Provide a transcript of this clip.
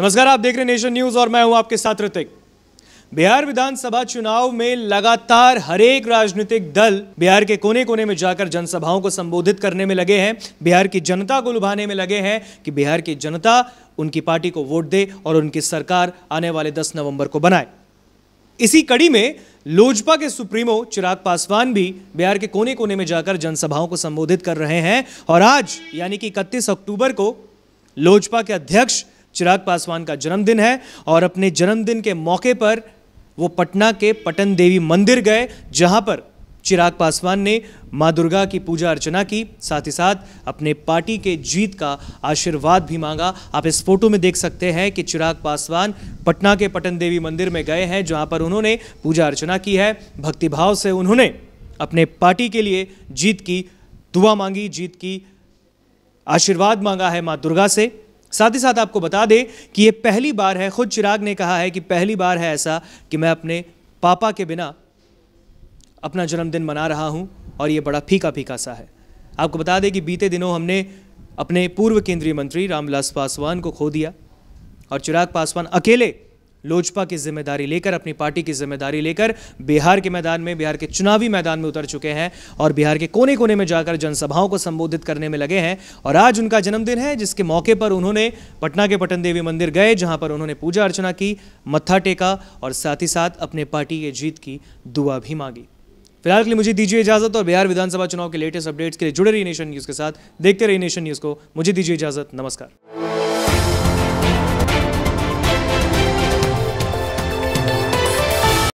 नमस्कार आप देख रहे हैं नेशन न्यूज और मैं हूं आपके साथ ऋतिक बिहार विधानसभा चुनाव में लगातार हरेक राजनीतिक दल बिहार के कोने कोने में जाकर जनसभाओं को संबोधित करने में लगे हैं बिहार की जनता को लुभाने में लगे हैं कि बिहार की जनता उनकी पार्टी को वोट दे और उनकी सरकार आने वाले 10 नवंबर को बनाए इसी कड़ी में लोजपा के सुप्रीमो चिराग पासवान भी बिहार के कोने कोने में जाकर जनसभाओं को संबोधित कर रहे हैं और आज यानी कि इकतीस अक्टूबर को लोजपा के अध्यक्ष चिराग पासवान का जन्मदिन है और अपने जन्मदिन के मौके पर वो पटना के पटन देवी मंदिर गए जहां पर चिराग पासवान ने माँ दुर्गा की पूजा अर्चना की साथ ही साथ अपने पार्टी के जीत का आशीर्वाद भी मांगा आप इस फोटो में देख सकते हैं कि चिराग पासवान पटना के पटन देवी मंदिर में गए हैं जहां पर उन्होंने पूजा अर्चना की है भक्तिभाव से उन्होंने अपने पार्टी के लिए जीत की दुआ मांगी जीत की आशीर्वाद मांगा है माँ दुर्गा से साथ ही साथ आपको बता दें कि ये पहली बार है खुद चिराग ने कहा है कि पहली बार है ऐसा कि मैं अपने पापा के बिना अपना जन्मदिन मना रहा हूँ और ये बड़ा फीका फीका सा है आपको बता दें कि बीते दिनों हमने अपने पूर्व केंद्रीय मंत्री रामविलास पासवान को खो दिया और चिराग पासवान अकेले लोजपा की जिम्मेदारी लेकर अपनी पार्टी की जिम्मेदारी लेकर बिहार के मैदान में बिहार के चुनावी मैदान में उतर चुके हैं और बिहार के कोने कोने में जाकर जनसभाओं को संबोधित करने में लगे हैं और आज उनका जन्मदिन है जिसके मौके पर उन्होंने पटना के पटन देवी मंदिर गए जहां पर उन्होंने पूजा अर्चना की मत्था टेका और साथ ही साथ अपने पार्टी के जीत की दुआ भी मांगी फिलहाल के लिए मुझे दीजिए इजाजत और बिहार विधानसभा चुनाव के लेटेस्ट अपडेट्स के लिए जुड़े रही नेशन न्यूज़ के साथ देखते रहिए नेशन न्यूज़ को मुझे दीजिए इजाजत नमस्कार